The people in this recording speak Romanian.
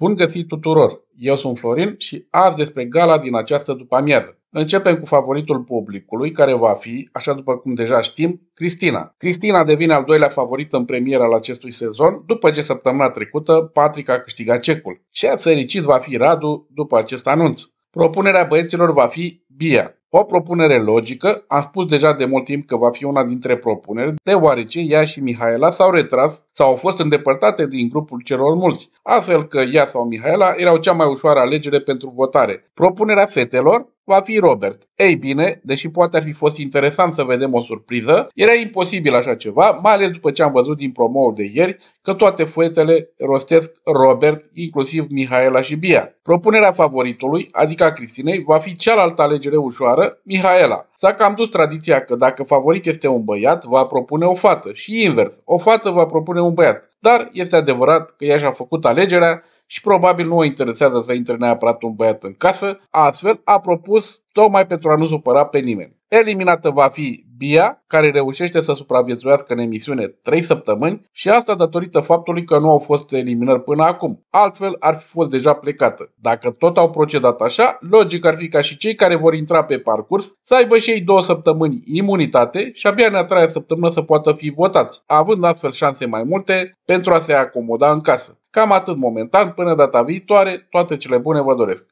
Bun găsit tuturor! Eu sunt Florin și azi despre gala din această după-amiază. Începem cu favoritul publicului, care va fi, așa după cum deja știm, Cristina. Cristina devine al doilea favorit în premiera al acestui sezon, după ce săptămâna trecută Patrick a câștigat cecul. Ce fericit va fi Radu după acest anunț! Propunerea băieților va fi Bia. O propunere logică, am spus deja de mult timp că va fi una dintre propuneri, deoarece ea și Mihaela s-au retras sau au fost îndepărtate din grupul celor mulți, astfel că ea sau Mihaela erau cea mai ușoară alegere pentru votare. Propunerea fetelor, va fi Robert. Ei bine, deși poate ar fi fost interesant să vedem o surpriză, era imposibil așa ceva, mai ales după ce am văzut din promoul de ieri că toate fuetele rostesc Robert, inclusiv Mihaela și Bia. Propunerea favoritului, adică a Cristinei, va fi cealaltă alegere ușoară, Mihaela. S-a cam dus tradiția că dacă favorit este un băiat, va propune o fată și invers, o fată va propune un băiat. Dar este adevărat că ea și-a făcut alegerea și probabil nu o interesează să intre neapărat un băiat în casă, astfel a propus tocmai pentru a nu supăra pe nimeni. Eliminată va fi Bia, care reușește să supraviețuiască în emisiune 3 săptămâni și asta datorită faptului că nu au fost eliminări până acum, altfel ar fi fost deja plecată. Dacă tot au procedat așa, logic ar fi ca și cei care vor intra pe parcurs să aibă și ei două săptămâni imunitate și abia în a treia săptămână să poată fi votați, având astfel șanse mai multe pentru a se acomoda în casă. Cam atât momentan, până data viitoare, toate cele bune vă doresc!